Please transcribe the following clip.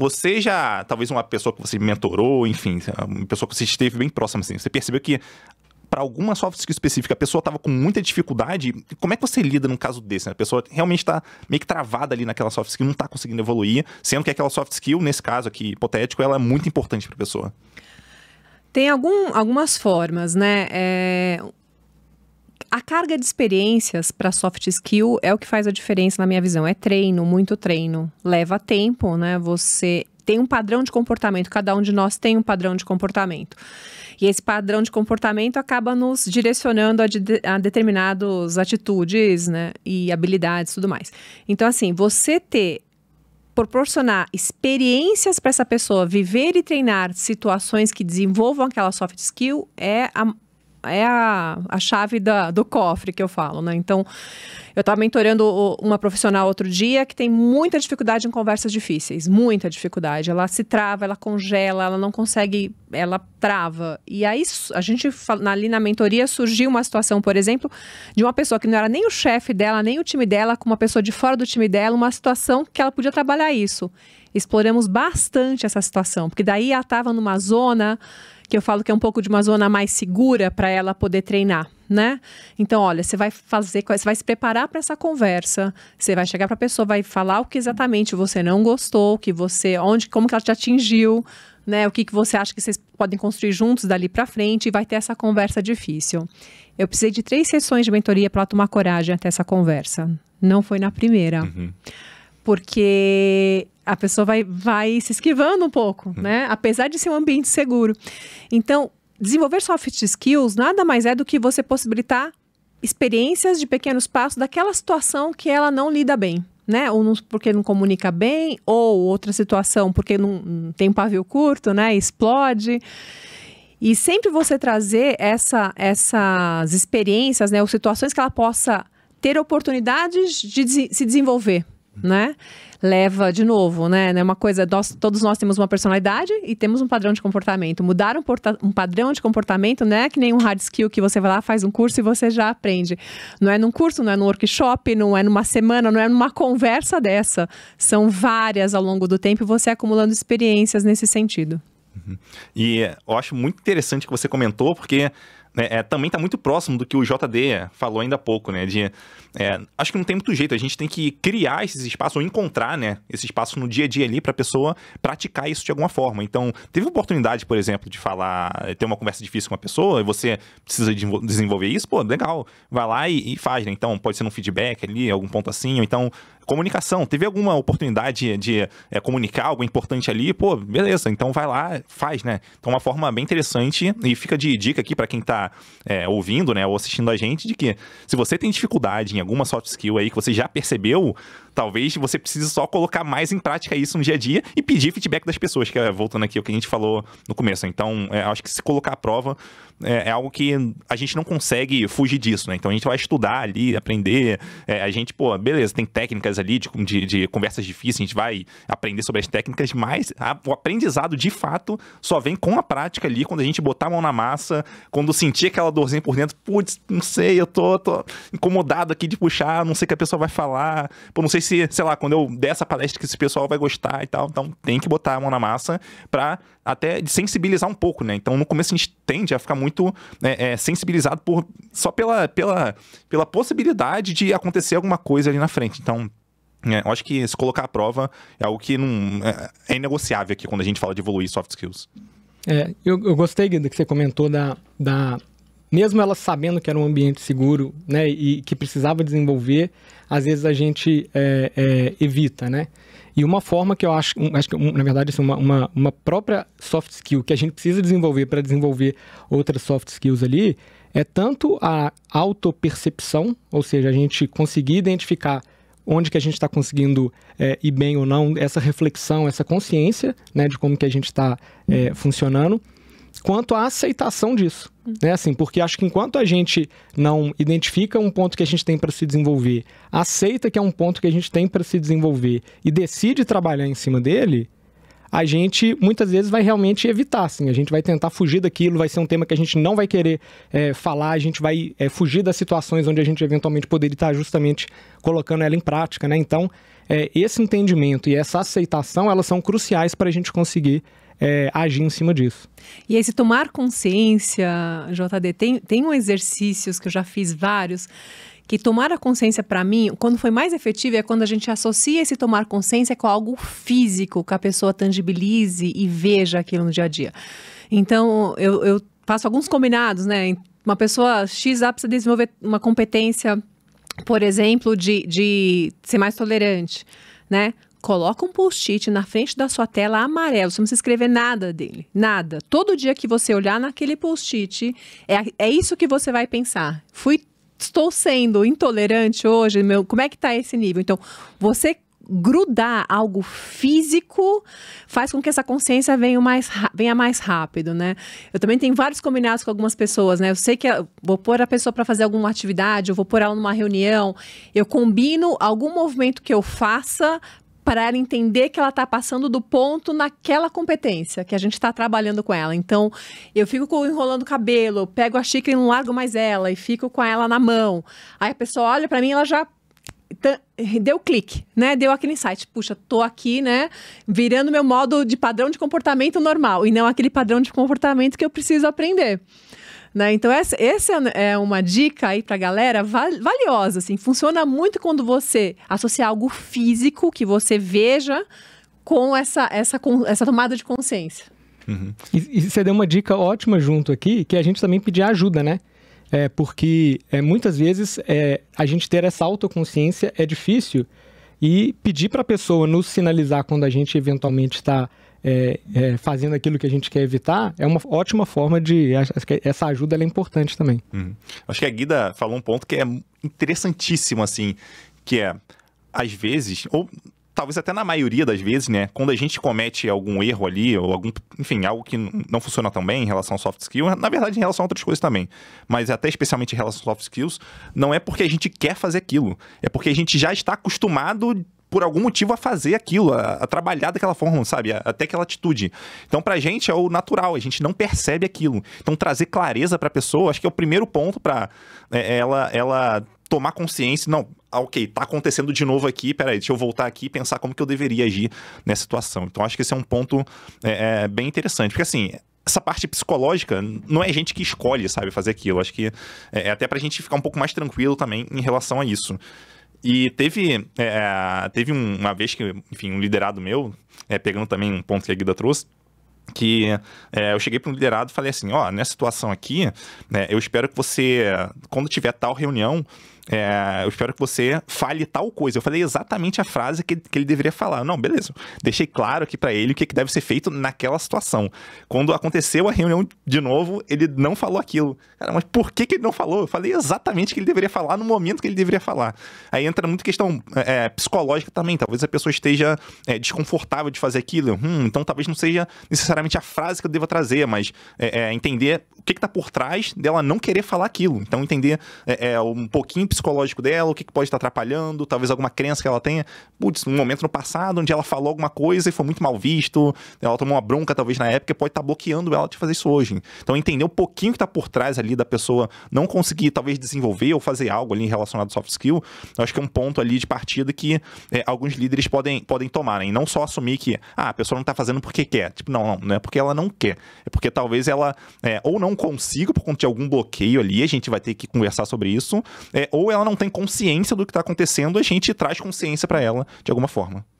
Você já, talvez uma pessoa que você mentorou, enfim, ah, uma pessoa que você esteve bem próxima, assim, você percebeu que para alguma soft skill específica, a pessoa estava com muita dificuldade, como é que você lida num caso desse? Né? A pessoa realmente está meio que travada ali naquela soft skill, não está conseguindo evoluir, sendo que aquela soft skill, nesse caso aqui hipotético, ela é muito importante para a pessoa. Tem algum, algumas formas, né? É, a carga de experiências para soft skill é o que faz a diferença na minha visão. É treino, muito treino. Leva tempo, né? Você tem um padrão de comportamento, cada um de nós tem um padrão de comportamento. E esse padrão de comportamento acaba nos direcionando a, de, a determinadas atitudes, né? E habilidades tudo mais. Então, assim, você ter proporcionar experiências para essa pessoa viver e treinar situações que desenvolvam aquela soft skill é a, é a, a chave da, do cofre que eu falo, né? Então, eu estava mentorando uma profissional outro dia que tem muita dificuldade em conversas difíceis, muita dificuldade. Ela se trava, ela congela, ela não consegue, ela trava. E aí a gente ali na mentoria surgiu uma situação, por exemplo, de uma pessoa que não era nem o chefe dela, nem o time dela, com uma pessoa de fora do time dela, uma situação que ela podia trabalhar isso exploramos bastante essa situação, porque daí ela estava numa zona que eu falo que é um pouco de uma zona mais segura para ela poder treinar, né? Então, olha, você vai fazer, você vai se preparar para essa conversa, você vai chegar para a pessoa, vai falar o que exatamente você não gostou, que você, onde, como que ela te atingiu, né? O que que você acha que vocês podem construir juntos dali para frente e vai ter essa conversa difícil. Eu precisei de três sessões de mentoria para tomar coragem até essa conversa. Não foi na primeira. Uhum porque a pessoa vai, vai se esquivando um pouco, hum. né? Apesar de ser um ambiente seguro. Então, desenvolver soft skills nada mais é do que você possibilitar experiências de pequenos passos daquela situação que ela não lida bem. Né? Ou não, porque não comunica bem, ou outra situação, porque não tem um pavio curto, né? Explode. E sempre você trazer essa, essas experiências, né? Ou situações que ela possa ter oportunidades de se desenvolver, né? Leva, de novo, né? É Uma coisa, nós, todos nós temos uma personalidade e temos um padrão de comportamento. Mudar um, porta, um padrão de comportamento não é que nem um hard skill que você vai lá, faz um curso e você já aprende. Não é num curso, não é num workshop, não é numa semana, não é numa conversa dessa. São várias ao longo do tempo e você acumulando experiências nesse sentido. Uhum. E eu acho muito interessante que você comentou, porque né, é, também está muito próximo do que o JD falou ainda há pouco, né? De, é, acho que não tem muito jeito, a gente tem que criar esses espaços, ou encontrar né, esse espaço no dia a dia ali para a pessoa praticar isso de alguma forma. Então, teve oportunidade, por exemplo, de falar, eh, ter uma conversa difícil com uma pessoa, e você precisa desenvolver isso, pô, legal, vai lá e, e faz, né? Então, pode ser um feedback ali, algum ponto assim, ou então comunicação. Teve alguma oportunidade de, de eh, é, comunicar algo importante ali? Pô, beleza, então vai lá, faz, né? Então, uma forma bem interessante e fica de dica aqui para quem tá é, ouvindo, né, ou assistindo a gente, de que se você tem dificuldade em alguma soft skill aí que você já percebeu, Talvez você precise só colocar mais em prática isso no dia a dia e pedir feedback das pessoas, que é voltando aqui ao que a gente falou no começo. Então, é, acho que se colocar à prova é, é, algo que a gente não consegue fugir disso, né? Então, a gente vai estudar ali, aprender. É, a gente, pô, beleza, tem técnicas ali de, de, de, conversas difíceis, a gente vai aprender sobre as técnicas, mas a, o aprendizado, de fato, só vem com a prática ali, quando a gente botar a mão na massa, quando sentir aquela dorzinha por dentro, putz, não sei, eu tô, tô incomodado aqui de puxar, não sei o que a pessoa vai falar, pô, não sei se se, sei lá, quando eu der essa palestra que esse pessoal vai gostar e tal. Então tem que botar a mão na massa pra até sensibilizar um pouco, né? Então no começo a gente tende a ficar muito é, é, sensibilizado por, só pela, pela, pela possibilidade de acontecer alguma coisa ali na frente. Então. É, eu acho que se colocar à prova é algo que não é, é negociável aqui quando a gente fala de evoluir soft skills. É, eu, eu gostei, Guido, que você comentou da, da mesmo ela sabendo que era um ambiente seguro, né, e que precisava desenvolver, às vezes a gente é, é, evita, né? E uma forma que eu acho, acho que, na verdade, assim, uma, uma, uma própria soft skill que a gente precisa desenvolver para desenvolver outras soft skills ali é tanto a autopercepção, ou seja, a gente conseguir identificar onde que a gente está conseguindo é, ir bem ou não, essa reflexão, essa consciência né, de como que a gente está é, funcionando quanto à aceitação disso. Né? Assim, porque acho que enquanto a gente não identifica um ponto que a gente tem para se desenvolver, aceita que é um ponto que a gente tem para se desenvolver e decide trabalhar em cima dele, a gente muitas vezes vai realmente evitar, assim, a gente vai tentar fugir daquilo, vai ser um tema que a gente não vai querer é, falar, a gente vai é, fugir das situações onde a gente eventualmente poderia estar justamente colocando ela em prática, né? Então, é, esse entendimento e essa aceitação, elas são cruciais para a gente conseguir é, agir em cima disso. E esse tomar consciência, JD, tem, tem um exercícios que eu já fiz vários, que tomar a consciência para mim, quando foi mais efetivo é quando a gente associa esse tomar consciência com algo físico, que a pessoa tangibilize e veja aquilo no dia a dia. Então, eu, eu faço alguns combinados, né? Uma pessoa X precisa desenvolver uma competência, por exemplo, de, de ser mais tolerante, né? Coloca um post-it na frente da sua tela amarelo. Você não se escrever nada dele. Nada. Todo dia que você olhar naquele post-it, é, é isso que você vai pensar. Fui, estou sendo intolerante hoje. Meu, como é que está esse nível? Então, você grudar algo físico faz com que essa consciência venha mais, venha mais rápido, né? Eu também tenho vários combinados com algumas pessoas, né? Eu sei que eu vou pôr a pessoa para fazer alguma atividade, eu vou pôr ela numa reunião, eu combino algum movimento que eu faça para ela entender que ela está passando do ponto naquela competência que a gente está trabalhando com ela. Então, eu fico enrolando o cabelo, pego a xícara e não largo mais ela e fico com ela na mão. Aí a pessoa olha para mim, ela já deu clique, né? Deu aquele insight, puxa, tô aqui, né? Virando meu modo de padrão de comportamento normal e não aquele padrão de comportamento que eu preciso aprender. Né? Então, essa, essa é uma dica aí pra galera valiosa, assim. Funciona muito quando você associar algo físico que você veja com essa, essa, essa tomada de consciência. Uhum. E, e você deu uma dica ótima junto aqui, que é a gente também pedir ajuda, né? É, porque é, muitas vezes é, a gente ter essa autoconsciência é difícil, e pedir para a pessoa nos sinalizar quando a gente eventualmente está é, é, fazendo aquilo que a gente quer evitar, é uma ótima forma de. Essa ajuda é importante também. Uhum. Acho que a Guida falou um ponto que é interessantíssimo, assim, que é, às vezes, ou talvez até na maioria das vezes, né? Quando a gente comete algum erro ali, ou algum, enfim, algo que não funciona tão bem em relação ao soft skill, na verdade em relação a outras coisas também, mas até especialmente em relação aos soft skills, não é porque a gente quer fazer aquilo, é porque a gente já está acostumado por algum motivo a fazer aquilo, a, a trabalhar daquela forma, sabe? Até aquela atitude. Então, pra gente é o natural, a gente não percebe aquilo. Então, trazer clareza pra pessoa, acho que é o primeiro ponto pra é, ela, ela tomar consciência. Não, ah, ok, tá acontecendo de novo aqui, peraí, deixa eu voltar aqui e pensar como que eu deveria agir nessa situação. Então, acho que esse é um ponto é, é, bem interessante, porque assim, essa parte psicológica não é gente que escolhe, sabe, fazer aquilo. Acho que é, até até pra gente ficar um pouco mais tranquilo também em relação a isso. E teve, é, é teve uma vez que, enfim, um liderado meu, é, pegando também um ponto que a Guida trouxe, que é, eu cheguei para um liderado e falei assim, ó, nessa situação aqui, né, eu espero que você, quando tiver tal reunião, é, eu espero que você fale tal coisa. Eu falei exatamente a frase que, que ele deveria falar. Não, beleza. Deixei claro aqui para ele o que, que deve ser feito naquela situação. Quando aconteceu a reunião de novo, ele não falou aquilo. Cara, mas por que, que ele não falou? Eu falei exatamente o que ele deveria falar no momento que ele deveria falar. Aí entra muito questão é, psicológica também. Talvez a pessoa esteja é, desconfortável de fazer aquilo. Hum, então talvez não seja necessariamente a frase que eu deva trazer, mas é, é, entender o que está por trás dela não querer falar aquilo. Então entender é, um pouquinho psicológico dela, o que, que pode estar tá atrapalhando, talvez alguma crença que ela tenha. Putz, um momento no passado onde ela falou alguma coisa e foi muito mal visto, ela tomou uma bronca talvez na época, pode estar tá bloqueando ela de fazer isso hoje. Então entender um pouquinho que está por trás ali da pessoa não conseguir talvez desenvolver ou fazer algo ali relacionado ao soft skill, eu acho que é um ponto ali de partida que é, alguns líderes podem, podem tomar, né? E não só assumir que ah, a pessoa não está fazendo porque quer. Tipo, não, não, não é porque ela não quer. É porque talvez ela é, ou não consiga por conta de algum bloqueio ali, a gente vai ter que conversar sobre isso, é, ou ou ela não tem consciência do que está acontecendo, a gente traz consciência para ela de alguma forma.